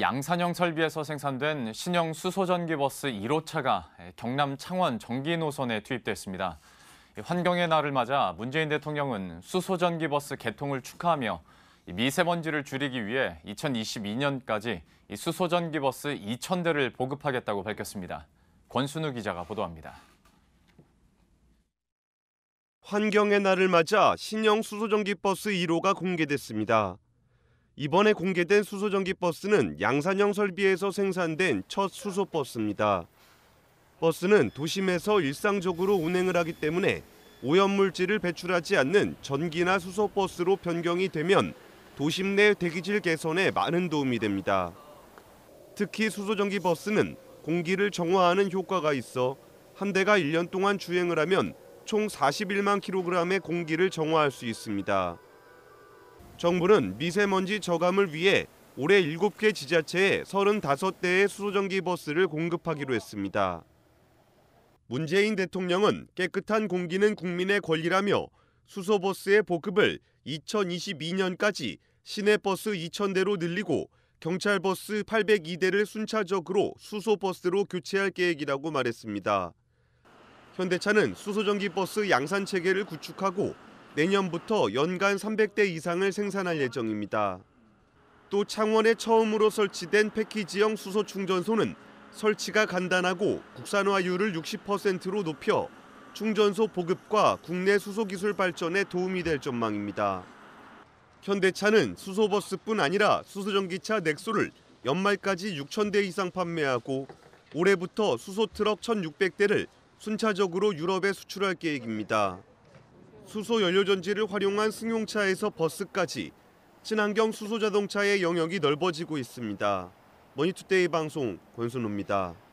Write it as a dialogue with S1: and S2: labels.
S1: 양산형 설비에서 생산된 신형 수소전기 버스 1호차가 경남 창원 전기 노선에 투입됐습니다. 환경의 날을 맞아 문재인 대통령은 수소전기 버스 개통을 축하하며 미세먼지를 줄이기 위해 2022년까지 수소전기 버스 2,000대를 보급하겠다고 밝혔습니다. 권순우 기자가 보도합니다.
S2: 환경의 날을 맞아 신형 수소전기 버스 1호가 공개됐습니다. 이번에 공개된 수소전기 버스는 양산형 설비에서 생산된 첫 수소버스입니다. 버스는 도심에서 일상적으로 운행을 하기 때문에 오염물질을 배출하지 않는 전기나 수소버스로 변경이 되면 도심 내 대기질 개선에 많은 도움이 됩니다. 특히 수소전기 버스는 공기를 정화하는 효과가 있어 한 대가 1년 동안 주행을 하면 총 41만 킬로그램의 공기를 정화할 수 있습니다. 정부는 미세먼지 저감을 위해 올해 7개 지자체에 35대의 수소전기 버스를 공급하기로 했습니다. 문재인 대통령은 깨끗한 공기는 국민의 권리라며 수소버스의 보급을 2022년까지 시내버스 2,000대로 늘리고 경찰버스 802대를 순차적으로 수소버스로 교체할 계획이라고 말했습니다. 현대차는 수소전기버스 양산 체계를 구축하고 내년부터 연간 300대 이상을 생산할 예정입니다. 또 창원에 처음으로 설치된 패키지형 수소 충전소는 설치가 간단하고 국산화율을 60%로 높여 충전소 보급과 국내 수소 기술 발전에 도움이 될 전망입니다. 현대차는 수소버스뿐 아니라 수소전기차 넥소를 연말까지 6,000대 이상 판매하고 올해부터 수소 트럭 1,600대를 순차적으로 유럽에 수출할 계획입니다. 수소 연료전지를 활용한 승용차에서 버스까지 친환경 수소 자동차의 영역이 넓어지고 있습니다. 머니투데이 방송 권순호입니다.